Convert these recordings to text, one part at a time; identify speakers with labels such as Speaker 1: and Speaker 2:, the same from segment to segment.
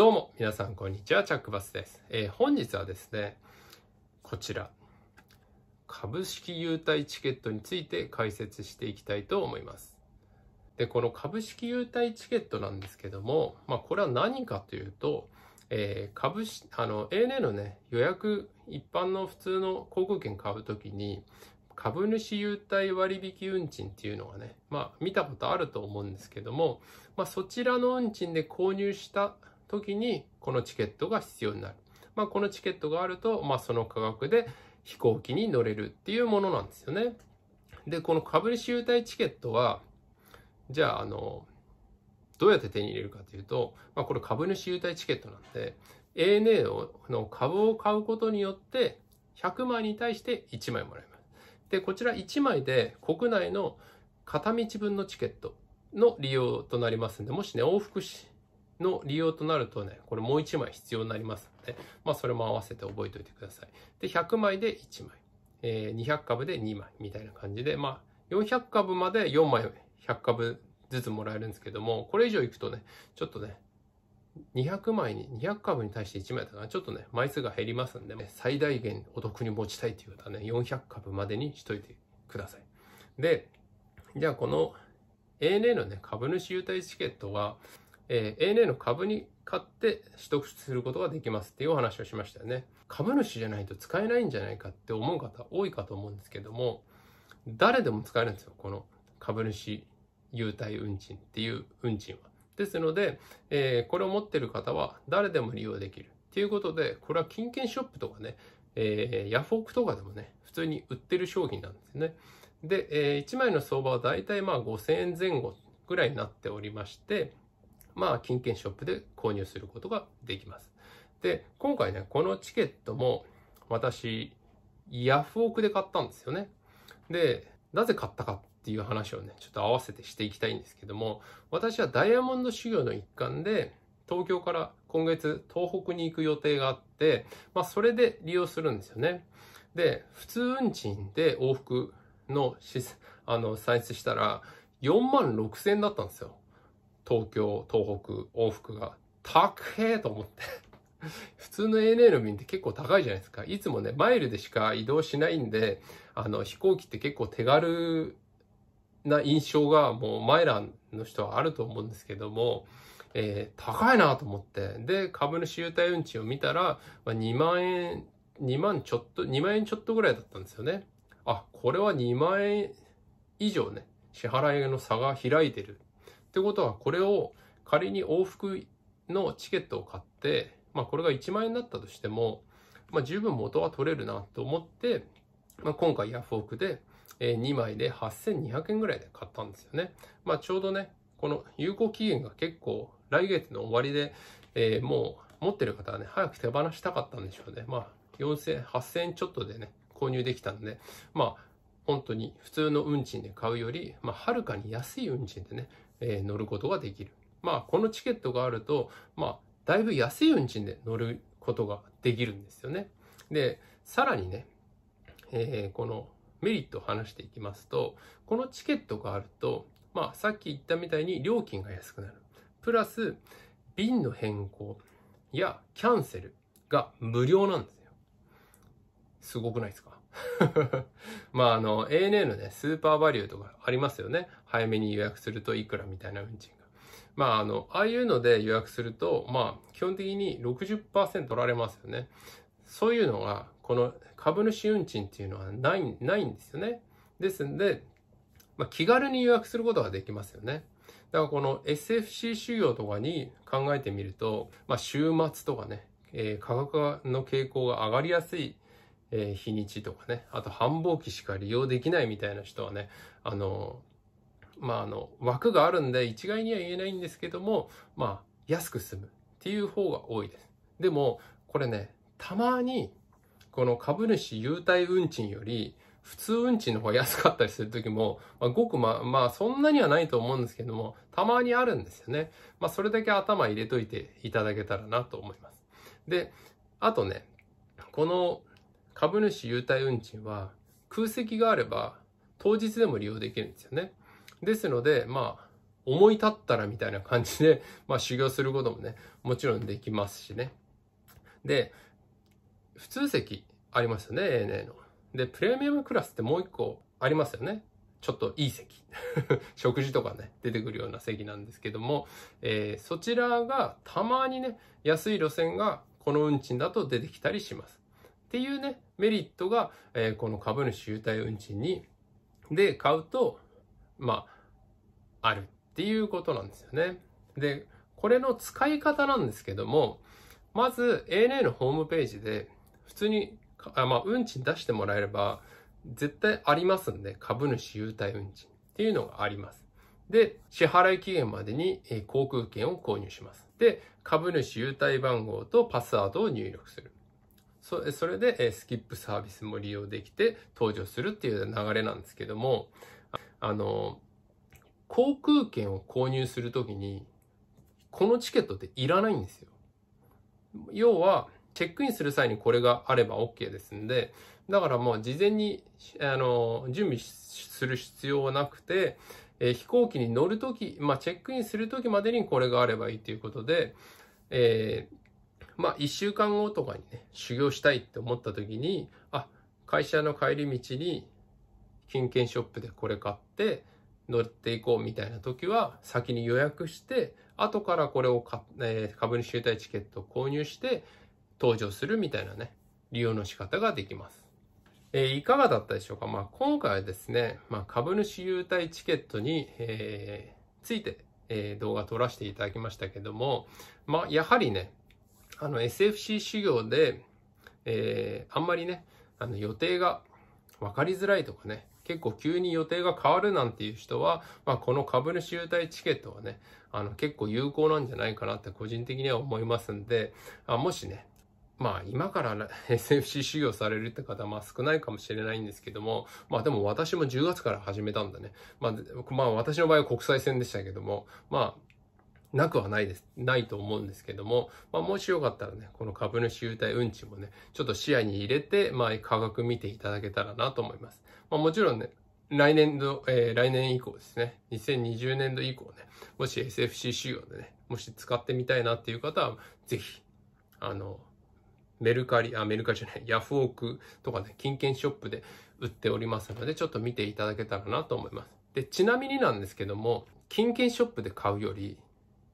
Speaker 1: どうも、皆さん、こんにちは。チャックバスです。えー、本日はですね、こちら、株式優待チケットについて解説していきたいと思います。で、この株式優待チケットなんですけども、まあ、これは何かというと、えー、株式、あの、ANA のね、予約、一般の普通の航空券買うときに、株主優待割引運賃っていうのがね、まあ見たことあると思うんですけども、まあそちらの運賃で購入した時にこのチケットが必要になる。まあ、このチケットがあると、まあ、その価格で飛行機に乗れるっていうものなんですよね。で、この株主優待チケットは、じゃあ、あの、どうやって手に入れるかというと、まあ、これ株主優待チケットなんで、ANA の株を買うことによって、100枚に対して1枚もらえます。で、こちら1枚で国内の片道分のチケットの利用となりますので、もしね、往復しの利用となるとね、これもう1枚必要になりますので、まあそれも合わせて覚えておいてください。で、100枚で1枚、えー、200株で2枚みたいな感じで、まあ400株まで4枚100株ずつもらえるんですけども、これ以上いくとね、ちょっとね、200枚に、200株に対して1枚だから、ちょっとね、枚数が減りますんで、最大限お得に持ちたいという方はね、400株までにしといてください。で、じゃあこの ANA のね、株主優待チケットは、えー、ANA の株に買って取得することができますっていうお話をしましたよね。株主じゃないと使えないんじゃないかって思う方多いかと思うんですけども、誰でも使えるんですよ。この株主優待運賃っていう運賃は。ですので、えー、これを持ってる方は誰でも利用できる。っていうことで、これは金券ショップとかね、えー、ヤフオクとかでもね、普通に売ってる商品なんですね。で、えー、1枚の相場はだいたいまあ5000円前後ぐらいになっておりまして、まあ、金券ショップで購入することができます。で、今回ね、このチケットも私、ヤフオクで買ったんですよね。で、なぜ買ったかっていう話をね、ちょっと合わせてしていきたいんですけども、私はダイヤモンド修行の一環で、東京から今月東北に行く予定があって、まあ、それで利用するんですよね。で、普通運賃で往復のし、あの、算出したら、4万6000円だったんですよ。東京、東北、往復が、高えと思って。普通の ANA の便って結構高いじゃないですか。いつもね、マイルでしか移動しないんで、あの、飛行機って結構手軽な印象がもうマイランの人はあると思うんですけども、えー、高いなと思って。で、株主優待運賃を見たら、まあ、2万円、2万ちょっと、2万円ちょっとぐらいだったんですよね。あ、これは2万円以上ね、支払いの差が開いてるってことは、これを仮に往復のチケットを買って、まあ、これが1万円だったとしても、まあ、十分元は取れるなと思って、まあ、今回ヤフオクで、2枚で8200円ぐらいで買ったんですよね。まあ、ちょうどね、この有効期限が結構来月の終わりで、えー、もう持ってる方はね、早く手放したかったんでしょうね。まあ、4000、8000円ちょっとでね、購入できたんで、まあ、本当に普通の運賃で買うより、まあ、はるかに安い運賃でね、えー、乗ることができる。まあ、このチケットがあると、まあ、だいぶ安い運賃で乗ることができるんですよね。で、さらにね、えー、このメリットを話していきますと、このチケットがあると、まあ、さっき言ったみたいに料金が安くなる。プラス、便の変更やキャンセルが無料なんです。すごくないですか まああの ANA のね、スーパーバリューとかありますよね。早めに予約するといくらみたいな運賃が。まああの、ああいうので予約すると、まあ基本的に60%取られますよね。そういうのが、この株主運賃っていうのはない、ないんですよね。ですんで、まあ、気軽に予約することができますよね。だからこの SFC 修行とかに考えてみると、まあ週末とかね、えー、価格の傾向が上がりやすいえー、日にちとかね、あと繁忙期しか利用できないみたいな人はね、あの、まあ、あの、枠があるんで一概には言えないんですけども、まあ、安く済むっていう方が多いです。でも、これね、たまに、この株主優待運賃より、普通運賃の方が安かったりする時も、まあ、ごくま、まあ、そんなにはないと思うんですけども、たまにあるんですよね。まあ、それだけ頭入れといていただけたらなと思います。で、あとね、この株主優待運賃は空席があれば当日でも利用できるんですよね。ですので、まあ、思い立ったらみたいな感じで、まあ、修行することもね、もちろんできますしね。で、普通席ありますよね、ANA の。で、プレミアムクラスってもう一個ありますよね。ちょっといい席。食事とかね、出てくるような席なんですけども、えー、そちらがたまにね、安い路線がこの運賃だと出てきたりします。っていうね、メリットが、えー、この株主優待運賃に、で、買うと、まあ、あるっていうことなんですよね。で、これの使い方なんですけども、まず ANA のホームページで、普通に、あまあ、運賃出してもらえれば、絶対ありますんで、株主優待運賃っていうのがあります。で、支払い期限までに航空券を購入します。で、株主優待番号とパスワードを入力する。そそれで、スキップサービスも利用できて登場するっていう流れなんですけども、あの、航空券を購入するときに、このチケットっていらないんですよ。要は、チェックインする際にこれがあれば OK ですんで、だからもう事前に、あの、準備する必要はなくて、えー、飛行機に乗るとき、まあ、チェックインするときまでにこれがあればいいということで、えー、まあ、1週間後とかにね、修行したいって思った時に、あ、会社の帰り道に、金券ショップでこれ買って、乗っていこうみたいな時は、先に予約して、後からこれをか、えー、株主優待チケットを購入して、登場するみたいなね、利用の仕方ができます。えー、いかがだったでしょうか、まあ、今回はですね、まあ、株主優待チケットに、えー、ついて、えー、動画撮らせていただきましたけども、まあ、やはりね、あの SFC 修行で、えー、あんまりね、あの予定が分かりづらいとかね、結構急に予定が変わるなんていう人は、まあ、この株主優待チケットはね、あの結構有効なんじゃないかなって個人的には思いますんで、あもしね、まあ今から SFC 修行されるって方はまあ少ないかもしれないんですけども、まあでも私も10月から始めたんだね。まあ、まあ私の場合は国際線でしたけども、まあなくはないです、ないと思うんですけども、まあ、もしよかったらね、この株主優待運賃もね、ちょっと視野に入れて、まあ、価格見ていただけたらなと思います。まあ、もちろんね、来年度、えー、来年以降ですね、2020年度以降ね、もし s f c 仕様でね、もし使ってみたいなっていう方は、ぜひ、あの、メルカリ、あ、メルカリじゃない、ヤフオクとかね、金券ショップで売っておりますので、ちょっと見ていただけたらなと思います。で、ちなみになんですけども、金券ショップで買うより、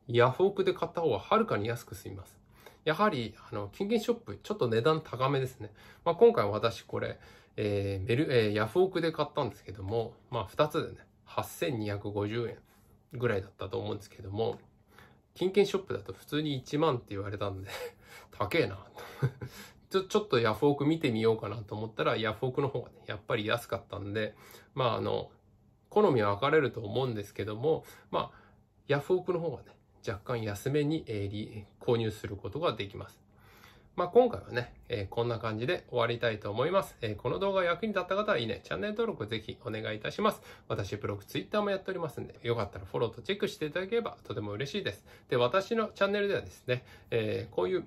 Speaker 1: ヤフオクで買った方がはるかに安く済みます。やはり、あの、金券ショップ、ちょっと値段高めですね。まあ、今回私これ、えー、メル、えー、ヤフオクで買ったんですけども、まあ、2つでね、8250円ぐらいだったと思うんですけども、金券ショップだと普通に1万って言われたんで高えな ちょ、ちょっとヤフオク見てみようかなと思ったら、ヤフオクの方がね、やっぱり安かったんで、まあ、あの、好みは分かれると思うんですけども、まあ、ヤフオクの方がね、若干安めに、え購入することができます。まあ、今回はね、えー、こんな感じで終わりたいと思います、えー、この動画が役に立った方はいいね、チャンネル登録ぜひお願いいたします。私、ブログ、ツイッターもやっておりますんで、よかったらフォローとチェックしていただければとても嬉しいです。で、私のチャンネルではですね、えー、こういう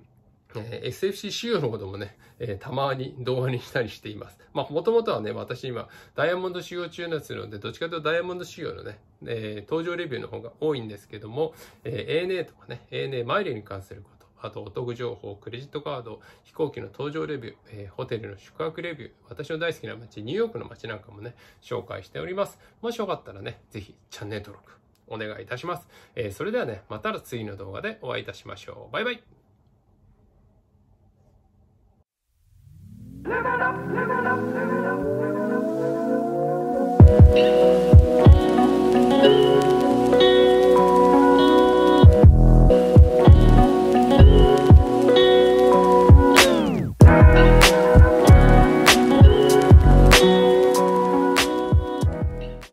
Speaker 1: えー、SFC 仕様のこともね、えー、たまに動画にしたりしています。まあ、もともとはね、私今、ダイヤモンド仕様中なんですので、どっちかというとダイヤモンド仕様のね、えー、登場レビューの方が多いんですけども、え ANA とかね、ANA マイルに関すること、あとお得情報、クレジットカード、飛行機の搭乗レビュー、えー、ホテルの宿泊レビュー、私の大好きな街、ニューヨークの街なんかもね、紹介しております。もしよかったらね、ぜひチャンネル登録お願いいたします。えー、それではね、また次の動画でお会いいたしましょう。バイバイ Live it up, live it up.